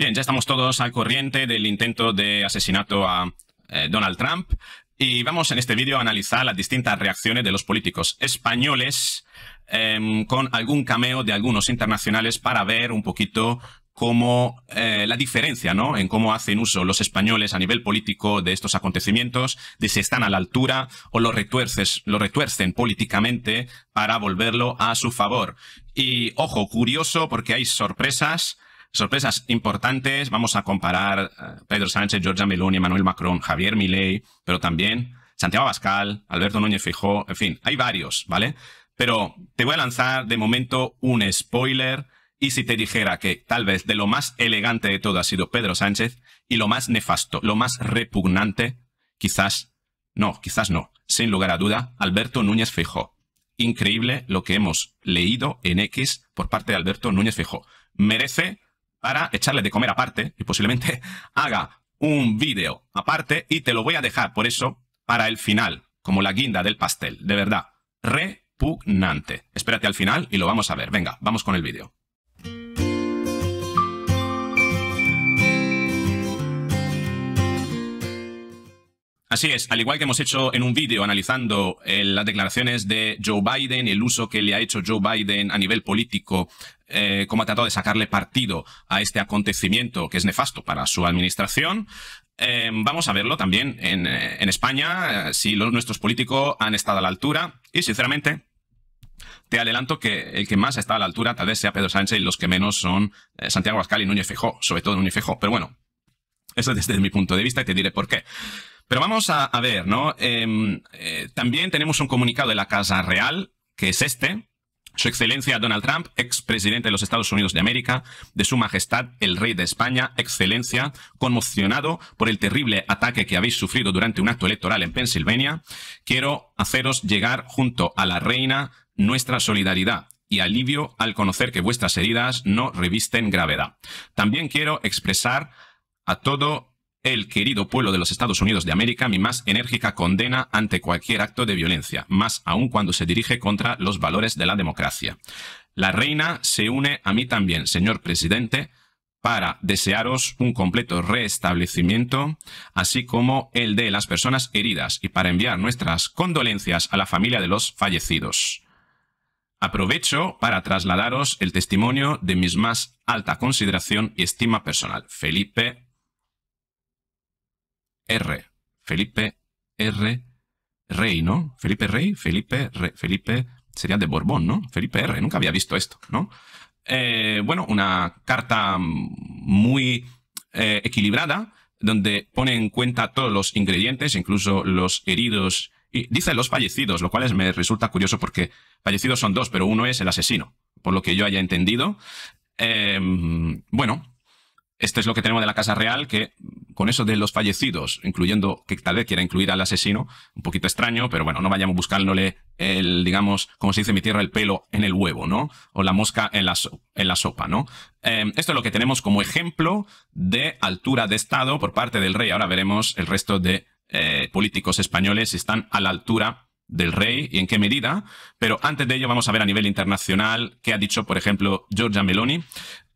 Bien, ya estamos todos al corriente del intento de asesinato a eh, Donald Trump y vamos en este vídeo a analizar las distintas reacciones de los políticos españoles em, con algún cameo de algunos internacionales para ver un poquito cómo eh, la diferencia, ¿no? En cómo hacen uso los españoles a nivel político de estos acontecimientos, de si están a la altura o lo, retuerces, lo retuercen políticamente para volverlo a su favor. Y ojo, curioso porque hay sorpresas sorpresas importantes. Vamos a comparar eh, Pedro Sánchez, Georgia Meloni, Manuel Macron, Javier Milei, pero también Santiago Abascal, Alberto Núñez Fijó, en fin, hay varios, ¿vale? Pero te voy a lanzar de momento un spoiler y si te dijera que tal vez de lo más elegante de todo ha sido Pedro Sánchez y lo más nefasto, lo más repugnante, quizás no, quizás no, sin lugar a duda, Alberto Núñez Fijó. Increíble lo que hemos leído en X por parte de Alberto Núñez Fijó. Merece para echarle de comer aparte y posiblemente haga un vídeo aparte y te lo voy a dejar por eso para el final, como la guinda del pastel, de verdad, repugnante. Espérate al final y lo vamos a ver. Venga, vamos con el vídeo. Así es, al igual que hemos hecho en un vídeo analizando eh, las declaraciones de Joe Biden el uso que le ha hecho Joe Biden a nivel político, como eh, cómo ha tratado de sacarle partido a este acontecimiento que es nefasto para su administración, em, vamos a verlo también en, eh, España, si nuestros políticos han estado a la altura y sinceramente te adelanto que el que más está a la altura tal vez sea Pedro Sánchez y los que menos son Santiago Pascal y Núñez Fejó, sobre todo Núñez Fejó. Pero bueno, eso desde mi punto de vista y te diré por qué. Pero vamos a, ver, ¿no? Em, eh, también tenemos un comunicado de la Casa Real, que es este. Su Excelencia Donald Trump, ex presidente de los Estados Unidos de América, de Su Majestad el Rey de España, Excelencia, conmocionado por el terrible ataque que habéis sufrido durante un acto electoral en Pensilvania, quiero haceros llegar junto a la Reina nuestra solidaridad y alivio al conocer que vuestras heridas no revisten gravedad. También quiero expresar a todo el querido pueblo de los Estados Unidos de América mi más enérgica condena ante cualquier acto de violencia, más aún cuando se dirige contra los valores de la democracia. La reina se une a mí también, señor presidente, para desearos un completo restablecimiento, así como el de las personas heridas, y para enviar nuestras condolencias a la familia de los fallecidos. Aprovecho para trasladaros el testimonio de mis más alta consideración y estima personal, Felipe R. Felipe R. Rey, ¿no? Felipe Rey, Felipe, Felipe, sería de Borbón, ¿no? Felipe R, nunca había visto esto, ¿no? Eh, bueno, una carta muy eh, equilibrada, donde pone en cuenta todos los ingredientes, incluso los heridos, y dice los fallecidos, lo cual me resulta curioso porque fallecidos son dos, pero uno es el asesino, por lo que yo haya entendido. Eh, bueno, este es lo que tenemos de la Casa Real, que con eso de los fallecidos, incluyendo que tal vez quiera incluir al asesino, un poquito extraño, pero bueno, no vayamos buscándole el, digamos, como se dice en mi tierra, el pelo en el huevo, ¿no? O la mosca en la, en la sopa, ¿no? Em, esto es lo que tenemos como ejemplo de altura de Estado por parte del rey. Ahora veremos el resto de eh, políticos españoles si están a la altura del rey y en qué medida, pero antes de ello vamos a ver a nivel internacional qué ha dicho, por ejemplo, Giorgia Meloni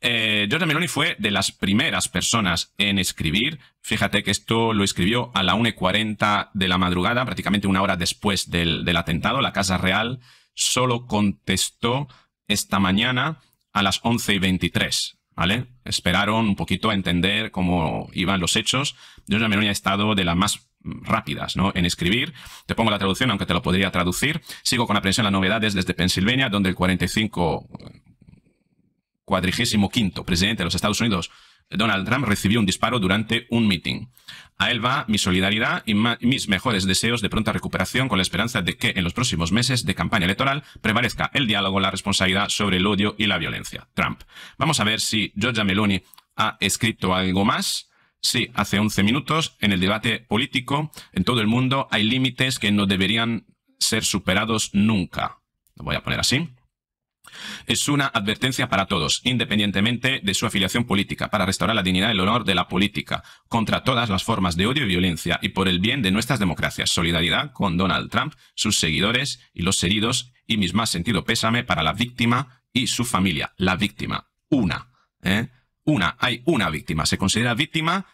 eh, George Meloni fue de las primeras personas en escribir. Fíjate que esto lo escribió a la 1.40 de la madrugada, prácticamente una hora después del, atentado. La Casa Real solo contestó esta mañana a las 11.23, ¿vale? Esperaron un poquito a entender cómo iban los hechos. George Meloni ha estado de las más rápidas, ¿no? En escribir. Te pongo la traducción, aunque te lo podría traducir. Sigo con la prensa las novedades desde Pensilvania, donde el 45, cuadrigésimo quinto presidente de los Estados Unidos, Donald Trump, recibió un disparo durante un meeting. A él va mi solidaridad y mis mejores deseos de pronta recuperación con la esperanza de que en los próximos meses de campaña electoral prevalezca el diálogo, la responsabilidad sobre el odio y la violencia. Trump. Vamos a ver si Giorgia Meloni ha escrito algo más. Sí, hace 11 minutos, en el debate político, en todo el mundo, hay límites que no deberían ser superados nunca. Lo voy a poner así. Es una advertencia para todos, independientemente de su afiliación política, para restaurar la dignidad y el honor de la política, contra todas las formas de odio y violencia y por el bien de nuestras democracias. Solidaridad con Donald Trump, sus seguidores y los heridos y mis más sentido pésame para la víctima y su familia. La víctima. Una. ¿eh? Una. Hay una víctima. Se considera víctima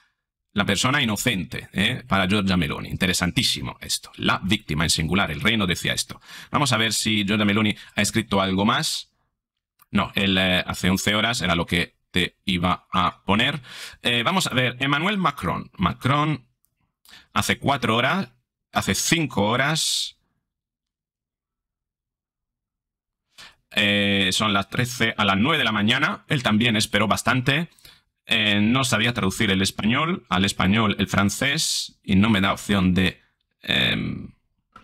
la persona inocente, ¿eh? para Georgia Meloni. Interesantísimo esto. La víctima en singular. El reino decía esto. Vamos a ver si Giorgia Meloni ha escrito algo más. No, él eh, hace 11 horas era lo que te iba a poner. Eh, vamos a ver, Emmanuel Macron. Macron hace 4 horas, hace 5 horas. Eh, son las 13 a las 9 de la mañana. Él también esperó bastante. no sabía traducir el español al español el francés y no me da opción de... Em,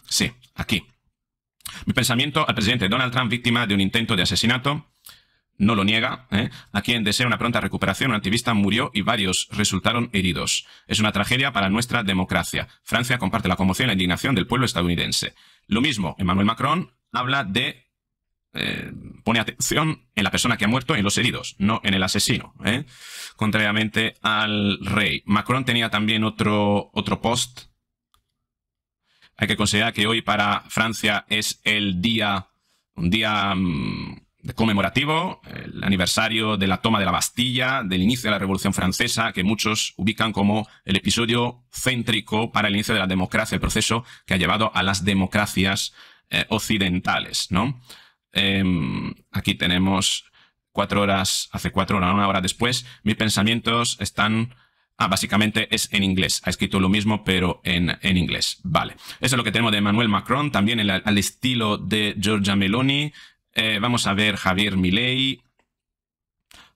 sí, aquí. Mi pensamiento al presidente Donald Trump víctima de un intento de asesinato no lo niega, ¿eh? a quien desea una pronta recuperación, un activista murió y varios resultaron heridos. Es una tragedia para nuestra democracia. Francia comparte la conmoción y la indignación del pueblo estadounidense. Lo mismo, Emmanuel Macron habla de... Eh, pone atención en la persona que ha muerto y en los heridos, no en el asesino. ¿eh? Contrariamente al rey. Macron tenía también otro, otro post. Hay que considerar que hoy para Francia es el día... Un día... Mm, conmemorativo, el aniversario de la toma de la Bastilla, del inicio de la Revolución Francesa, que muchos ubican como el episodio céntrico para el inicio de la democracia, el proceso que ha llevado a las democracias eh, occidentales, ¿no? Em, aquí tenemos cuatro horas, hace cuatro horas, una hora después, mis pensamientos están... Ah, básicamente es en inglés. Ha escrito lo mismo, pero en, inglés. Vale. Eso es lo que tenemos de Emmanuel Macron, también al estilo de Giorgia Meloni, eh, vamos a ver Javier Milei.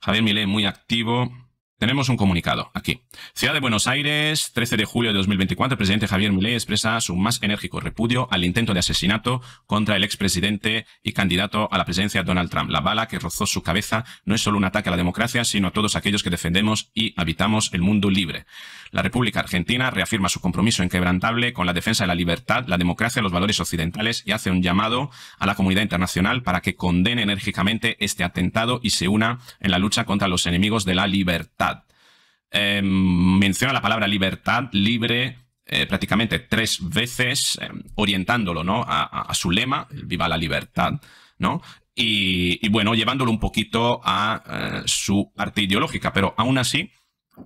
Javier Milei muy activo. Tenemos un comunicado aquí. Ciudad de Buenos Aires, 13 de julio de 2024. El presidente Javier Milei expresa su más enérgico repudio al intento de asesinato contra el expresidente y candidato a la presidencia Donald Trump. La bala que rozó su cabeza no es solo un ataque a la democracia, sino a todos aquellos que defendemos y habitamos el mundo libre. La República Argentina reafirma su compromiso inquebrantable con la defensa de la libertad, la democracia, los valores occidentales y hace un llamado a la comunidad internacional para que condene enérgicamente este atentado y se una en la lucha contra los enemigos de la libertad. Em, menciona la palabra libertad, libre, eh, prácticamente tres veces, em, orientándolo ¿no? a, su lema, viva la libertad, ¿no? Y, bueno, llevándolo un poquito a eh, su parte ideológica, pero aún así,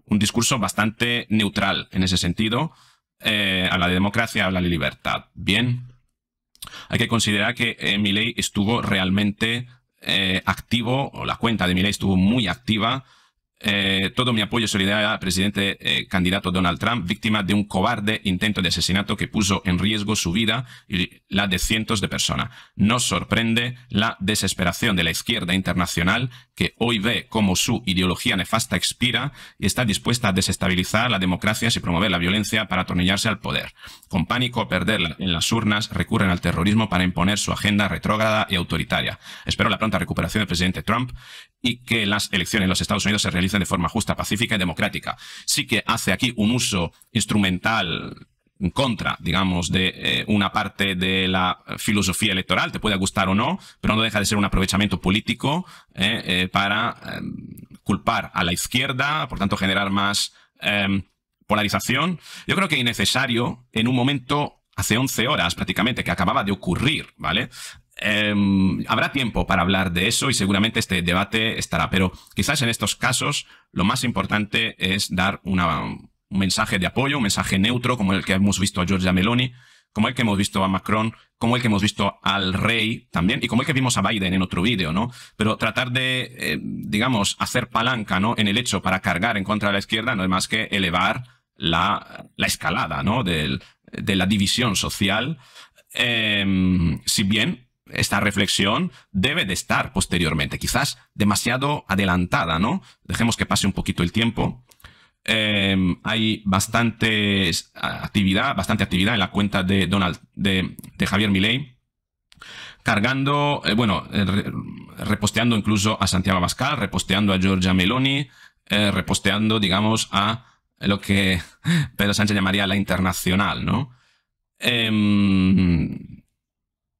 un discurso bastante neutral en ese sentido. Eh, habla de democracia, habla de libertad. Bien, hay que considerar que Milley estuvo realmente activo, o la cuenta de Milley estuvo muy activa eh, todo mi apoyo solidario al presidente eh, candidato Donald Trump, víctima de un cobarde intento de asesinato que puso en riesgo su vida y la de cientos de personas. No sorprende la desesperación de la izquierda internacional que hoy ve cómo su ideología nefasta expira y está dispuesta a desestabilizar la democracia y promover la violencia para atornillarse al poder. Con pánico a perder en las urnas, recurren al terrorismo para imponer su agenda retrógrada y autoritaria. Espero la pronta recuperación del presidente Trump y que las elecciones en los Estados Unidos se realicen dicen de forma justa, pacífica y democrática. Sí que hace aquí un uso instrumental en contra, digamos, de eh, una parte de la filosofía electoral, te puede gustar o no, pero no deja de ser un aprovechamiento político eh, eh, para em, culpar a la izquierda, por tanto generar más em, polarización. Yo creo que innecesario en un momento hace 11 horas prácticamente que acababa de ocurrir, ¿vale? Em, habrá tiempo para hablar de eso y seguramente este debate estará, pero quizás en estos casos lo más importante es dar una, un mensaje de apoyo, un mensaje neutro, como el que hemos visto a Giorgia Meloni, como el que hemos visto a Macron, como el que hemos visto al rey también, y como el que vimos a Biden en otro vídeo, ¿no? Pero tratar de, eh, digamos, hacer palanca, ¿no? En el hecho para cargar en contra de la izquierda no es más que elevar la, escalada, ¿no? de la división social. Em, si bien esta reflexión debe de estar posteriormente, quizás demasiado adelantada, ¿no? Dejemos que pase un poquito el tiempo. Em, hay bastante actividad, bastante actividad en la cuenta de Donald, de, Javier Milei, cargando, eh, bueno, eh, reposteando incluso a Santiago Abascal, reposteando a Giorgia Meloni, eh, reposteando, digamos, a lo que Pedro Sánchez llamaría la internacional, ¿no? Em,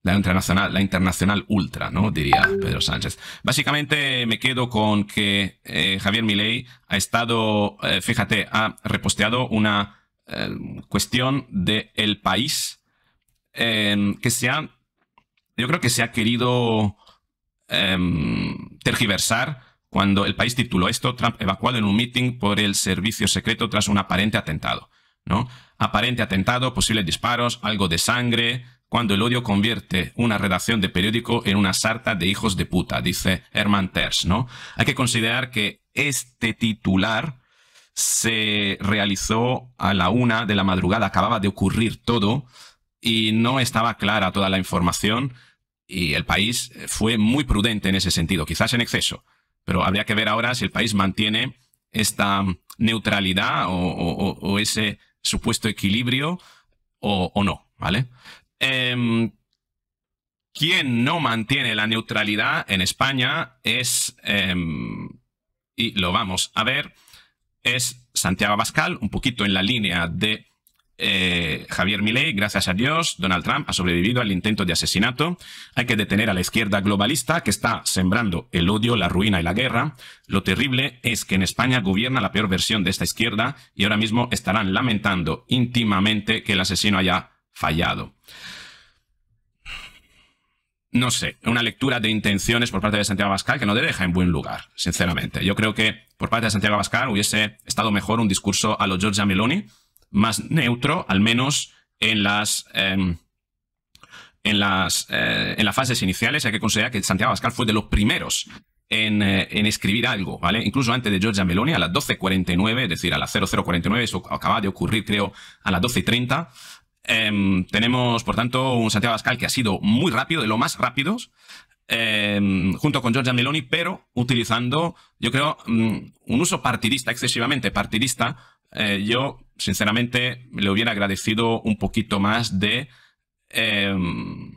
la internacional, la internacional ultra, ¿no? Diría Pedro Sánchez. Básicamente me quedo con que eh, Javier Milei ha estado, eh, fíjate, ha reposteado una eh, cuestión de el país em, que se yo creo que se ha querido em, tergiversar cuando el país tituló esto, Trump evacuado en un meeting por el servicio secreto tras un aparente atentado, ¿no? Aparente atentado, posibles disparos, algo de sangre, cuando el odio convierte una redacción de periódico en una sarta de hijos de puta, dice Herman Terz, ¿no? Hay que considerar que este titular se realizó a la una de la madrugada, acababa de ocurrir todo y no estaba clara toda la información y el país fue muy prudente en ese sentido, quizás en exceso, pero habría que ver ahora si el país mantiene esta neutralidad o, ese supuesto equilibrio o, o no, ¿vale? Em, quien no mantiene la neutralidad en España es, em, y lo vamos a ver, es Santiago Abascal, un poquito en la línea de eh, Javier Milei, gracias a Dios, Donald Trump ha sobrevivido al intento de asesinato. Hay que detener a la izquierda globalista que está sembrando el odio, la ruina y la guerra. Lo terrible es que en España gobierna la peor versión de esta izquierda y ahora mismo estarán lamentando íntimamente que el asesino haya fallado. No sé, una lectura de intenciones por parte de Santiago Abascal que no deja en buen lugar, sinceramente. Yo creo que por parte de Santiago Abascal hubiese estado mejor un discurso a lo Giorgia Meloni, más neutro, al menos en las... Em, en las, eh, en las fases iniciales hay que considerar que Santiago Abascal fue de los primeros en, eh, en, escribir algo, ¿vale? Incluso antes de Giorgia Meloni, a las 12.49, es decir, a las 00.49, eso acaba de ocurrir creo a las 12.30, Em, tenemos, por tanto, un Santiago Pascal que ha sido muy rápido, de lo más rápidos, em, junto con Giorgia Meloni, pero utilizando, yo creo, mm, un uso partidista, excesivamente partidista. Eh, yo, sinceramente, le hubiera agradecido un poquito más de em,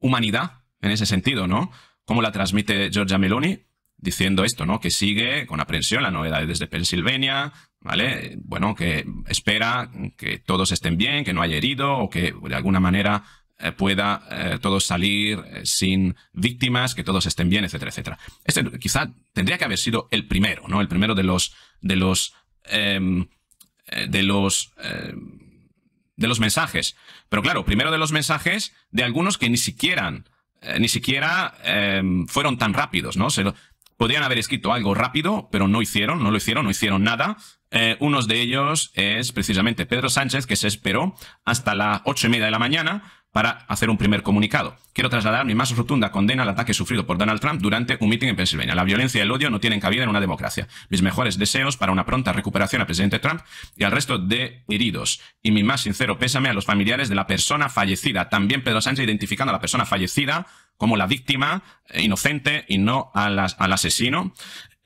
humanidad en ese sentido, ¿no? Como la transmite Giorgia Meloni, diciendo esto, ¿no? Que sigue con aprensión la novedad desde Pensilvania, ¿vale? Bueno, que espera que todos estén bien, que no haya herido o que de alguna manera eh, pueda eh, todos salir eh, sin víctimas, que todos estén bien, etcétera, etcétera. Este quizá tendría que haber sido el primero, ¿no? El primero de los de los em, de los em, de los mensajes. Pero claro, primero de los mensajes de algunos que ni siquiera ni siquiera em, fueron tan rápidos, ¿no? Se lo, podían haber escrito algo rápido, pero no hicieron, no lo hicieron, no hicieron nada. Eh, unos de ellos es precisamente Pedro Sánchez, que se esperó hasta las ocho y media de la mañana para hacer un primer comunicado. Quiero trasladar mi más rotunda condena al ataque sufrido por Donald Trump durante un mitin en Pensilvania. La violencia y el odio no tienen cabida en una democracia. Mis mejores deseos para una pronta recuperación al presidente Trump y al resto de heridos. Y mi más sincero pésame a los familiares de la persona fallecida. También Pedro Sánchez identificando a la persona fallecida como la víctima eh, inocente y no al, al asesino.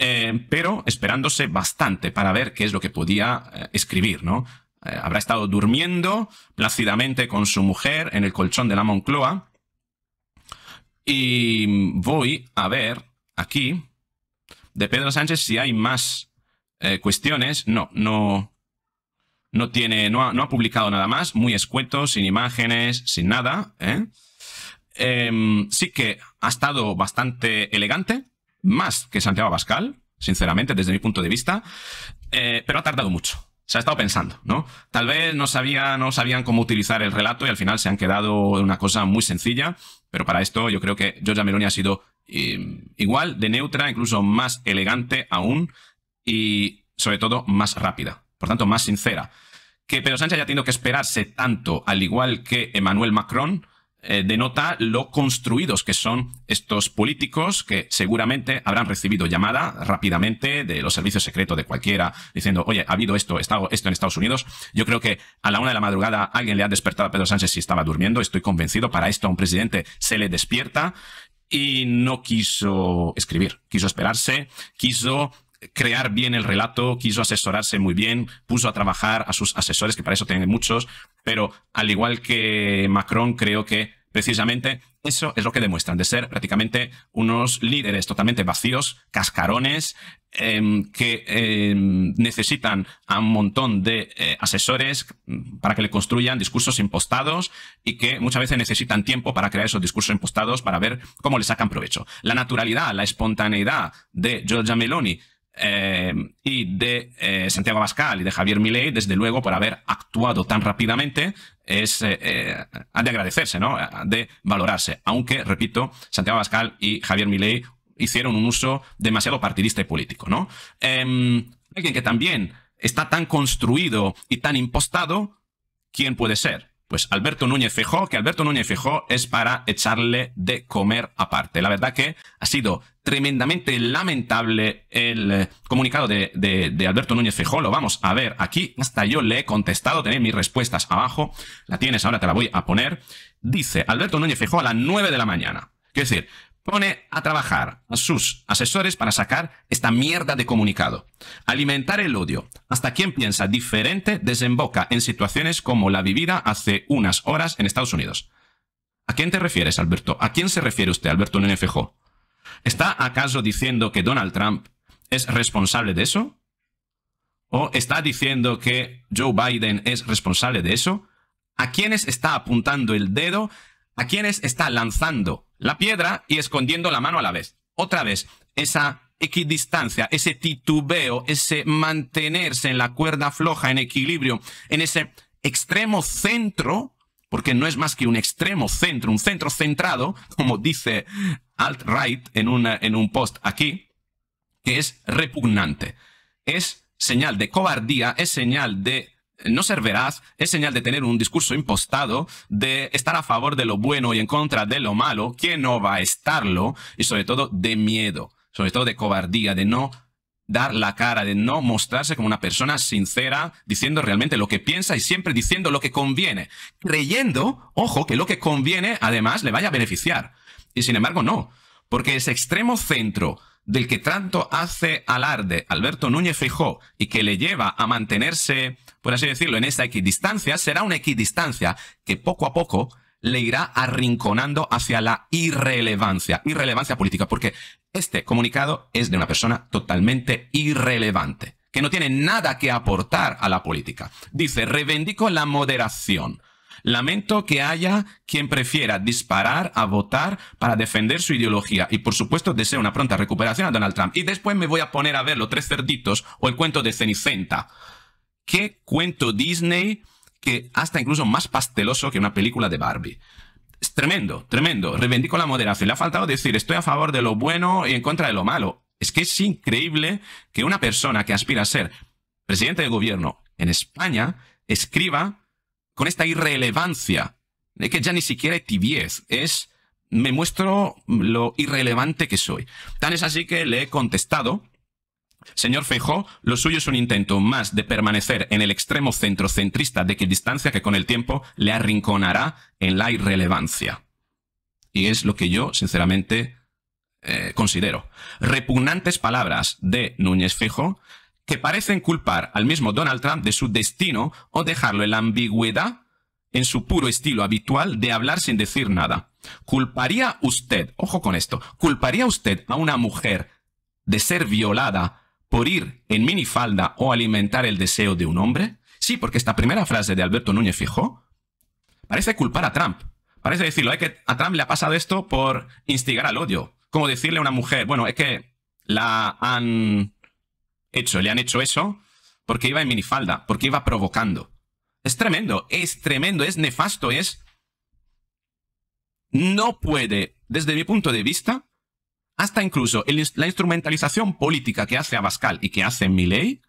Eh, pero esperándose bastante para ver qué es lo que podía eh, escribir, ¿no? Eh, habrá estado durmiendo plácidamente con su mujer en el colchón de la Moncloa. Y voy a ver aquí de Pedro Sánchez si hay más cuestiones. No, no, no tiene, no ha, publicado nada más, muy escueto, sin imágenes, sin nada. Em, sí que ha estado bastante elegante más que Santiago Abascal, sinceramente, desde mi punto de vista, eh, pero ha tardado mucho. Se ha estado pensando, ¿no? Tal vez no, no sabían cómo utilizar el relato y al final se han quedado en una cosa muy sencilla, pero para esto yo creo que Giorgia Meloni ha sido eh, igual de neutra, incluso más elegante aún y sobre todo más rápida, por tanto más sincera. Que Pedro Sánchez haya tenido que esperarse tanto, al igual que Emmanuel Macron, eh, denota lo construidos que son estos políticos que seguramente habrán recibido llamada rápidamente de los servicios secretos de cualquiera diciendo, oye, ha habido esto, estado, esto en Estados Unidos. Yo creo que a la una de la madrugada alguien le ha despertado a Pedro Sánchez si estaba durmiendo. Estoy convencido, para esto a un presidente se le despierta y no quiso escribir, quiso esperarse, quiso crear bien el relato, quiso asesorarse muy bien, puso a trabajar a sus asesores, que para eso tienen muchos, pero al igual que Macron, creo que precisamente eso es lo que demuestran, de ser prácticamente unos líderes totalmente vacíos, cascarones, em, que em, necesitan a un montón de eh, asesores para que le construyan discursos impostados y que muchas veces necesitan tiempo para crear esos discursos impostados para ver cómo le sacan provecho. La naturalidad, la espontaneidad de Giorgia Meloni eh, y de eh, Santiago Abascal y de Javier Milei, desde luego, por haber actuado tan rápidamente, es eh, ha de agradecerse, ¿no? de valorarse. Aunque, repito, Santiago Abascal y Javier Milei hicieron un uso demasiado partidista y político, em, alguien que también está tan construido y tan impostado, ¿quién puede ser? Pues Alberto Núñez Fejó, que Alberto Núñez Fejó es para echarle de comer aparte. La verdad que ha sido tremendamente lamentable el eh, comunicado de, Alberto Núñez Fejó. Lo vamos a ver aquí. Hasta yo le he contestado. Tenéis mis respuestas abajo. La tienes, ahora te la voy a poner. Dice Alberto Núñez Fejó a las 9 de la mañana. Quiero decir, pone a trabajar a sus asesores para sacar esta mierda de comunicado. Alimentar el odio. Hasta quien piensa diferente desemboca en situaciones como la vivida hace unas horas en Estados Unidos. ¿A quién te refieres, Alberto? ¿A quién se refiere usted, Alberto NFJ? ¿Está acaso diciendo que Donald Trump es responsable de eso? ¿O está diciendo que Joe Biden es responsable de eso? ¿A quiénes está apuntando el dedo? ¿A quiénes está lanzando la piedra y escondiendo la mano a la vez. Otra vez, esa equidistancia, ese titubeo, ese mantenerse en la cuerda floja, en equilibrio, en ese extremo centro, porque no es más que un extremo centro, un centro centrado, como dice alt-right en, en un post aquí, que es repugnante. Es señal de cobardía, es señal de eh, no ser veraz es señal de tener un discurso impostado, de estar a favor de lo bueno y en contra de lo malo, que no va a estarlo, y sobre todo de miedo, sobre todo de cobardía, de no dar la cara, de no mostrarse como una persona sincera, diciendo realmente lo que piensa y siempre diciendo lo que conviene, creyendo, ojo, que lo que conviene además le vaya a beneficiar. Y sin embargo no, porque ese extremo centro del que tanto hace alarde Alberto Núñez Fijó y que le lleva a mantenerse por así decirlo, en esa equidistancia, será una equidistancia que poco a poco le irá arrinconando hacia la irrelevancia, irrelevancia política, porque este comunicado es de una persona totalmente irrelevante, que no tiene nada que aportar a la política. Dice, reivindico la moderación. Lamento que haya quien prefiera disparar a votar para defender su ideología y por supuesto deseo una pronta recuperación a Donald Trump. Y después me voy a poner a ver los tres cerditos o el cuento de Cenicenta. ¿Qué cuento Disney que hasta incluso más pasteloso que una película de Barbie? Es tremendo, tremendo. Reivindico la moderación. Le ha faltado decir, estoy a favor de lo bueno y en contra de lo malo. Es que es increíble que una persona que aspira a ser presidente de gobierno en España escriba con esta irrelevancia de que ya ni siquiera es tibiez, es me muestro lo irrelevante que soy. Tan es así que le he contestado Señor Feijó, lo suyo es un intento más de permanecer en el extremo centro-centrista de distancia que con el tiempo le arrinconará en la irrelevancia. Y es lo que yo, sinceramente, eh, considero. Repugnantes palabras de Núñez Fejo que parecen culpar al mismo Donald Trump de su destino o dejarlo en la ambigüedad en su puro estilo habitual de hablar sin decir nada. ¿Culparía usted, ojo con esto, culparía usted a una mujer de ser violada por ir en minifalda o alimentar el deseo de un hombre? Sí, porque esta primera frase de Alberto Núñez Fijó parece culpar a Trump. Parece decirlo, es que a Trump le ha pasado esto por instigar al odio. Como decirle a una mujer, bueno, es que la han hecho, le han hecho eso porque iba en minifalda, porque iba provocando. Es tremendo, es tremendo, es nefasto, es... No puede, desde mi punto de vista, hasta incluso la instrumentalización política que hace Abascal y que hace Milley,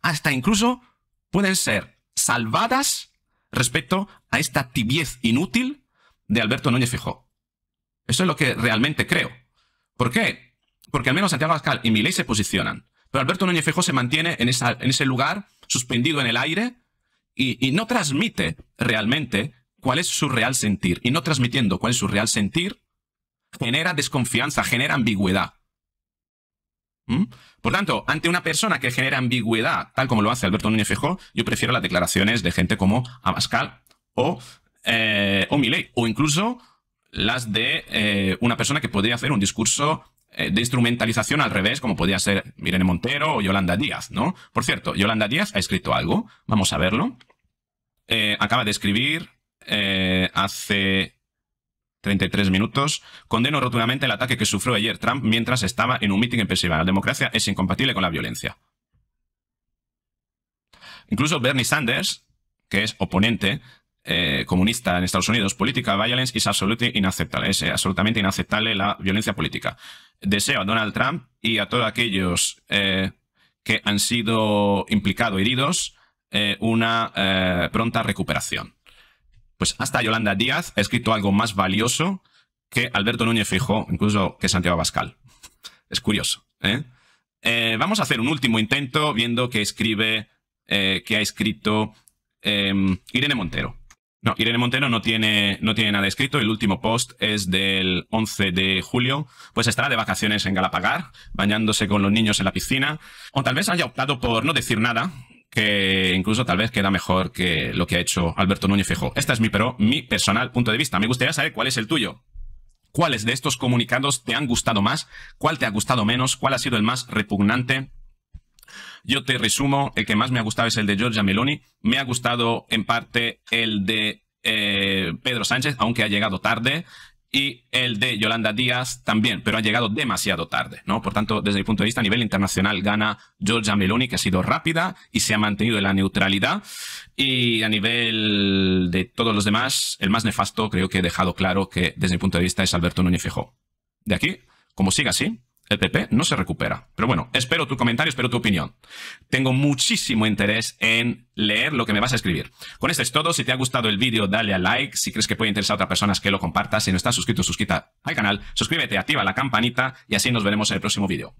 hasta incluso pueden ser salvadas respecto a esta tibiez inútil de Alberto Núñez Fijó. Eso es lo que realmente creo. ¿Por qué? Porque al menos Santiago Abascal y Milley se posicionan. Pero Alberto Núñez Fijó se mantiene en, ese lugar, suspendido en el aire, y, y no transmite realmente cuál es su real sentir. Y no transmitiendo cuál es su real sentir, genera desconfianza, genera ambigüedad. ¿Mm? Por tanto, ante una persona que genera ambigüedad, tal como lo hace Alberto Núñez Feijóo, yo prefiero las declaraciones de gente como Abascal o, eh, o o incluso las de eh, una persona que podría hacer un discurso eh, de instrumentalización al revés, como podría ser Mirene Montero o Yolanda Díaz, ¿no? Por cierto, Yolanda Díaz ha escrito algo, vamos a verlo. Eh, acaba de escribir hace 33 minutos. Condeno rotundamente el ataque que sufrió ayer Trump mientras estaba en un mitin en Pensilvania. La democracia es incompatible con la violencia. Incluso Bernie Sanders, que es oponente eh, comunista en Estados Unidos, política violence is absolutely inaceptable. Es absolutamente inaceptable la violencia política. Deseo a Donald Trump y a todos aquellos eh, que han sido implicados, heridos, eh, una pronta recuperación. Pues hasta Yolanda Díaz ha escrito algo más valioso que Alberto Núñez Fijo, incluso que Santiago Abascal. Es curioso. ¿eh? ¿eh? vamos a hacer un último intento viendo qué escribe, eh, que ha escrito em, Irene Montero. No, Irene Montero no tiene, no tiene nada escrito. El último post es del 11 de julio. Pues estará de vacaciones en Galapagar, bañándose con los niños en la piscina. O tal vez haya optado por no decir nada que incluso tal vez queda mejor que lo que ha hecho Alberto Núñez fijo Esta es mi, pero, mi personal punto de vista. Me gustaría saber cuál es el tuyo. ¿Cuáles de estos comunicados te han gustado más? ¿Cuál te ha gustado menos? ¿Cuál ha sido el más repugnante? Yo te resumo, el que más me ha gustado es el de Giorgia Meloni. Me ha gustado en parte el de eh, Pedro Sánchez, aunque ha llegado tarde y el de Yolanda Díaz también, pero ha llegado demasiado tarde, ¿no? Por tanto, desde mi punto de vista, a nivel internacional gana Georgia Meloni, que ha sido rápida y se ha mantenido en la neutralidad. Y a nivel de todos los demás, el más nefasto creo que he dejado claro que desde mi punto de vista es Alberto Núñez Fijó. De aquí, como siga así, el PP no se recupera. Pero bueno, espero tu comentario, espero tu opinión. Tengo muchísimo interés en leer lo que me vas a escribir. Con esto es todo. Si te ha gustado el vídeo, dale a like. Si crees que puede interesar a otras personas, que lo compartas. Si no estás suscrito, suscríbete al canal, suscríbete, activa la campanita y así nos veremos en el próximo vídeo.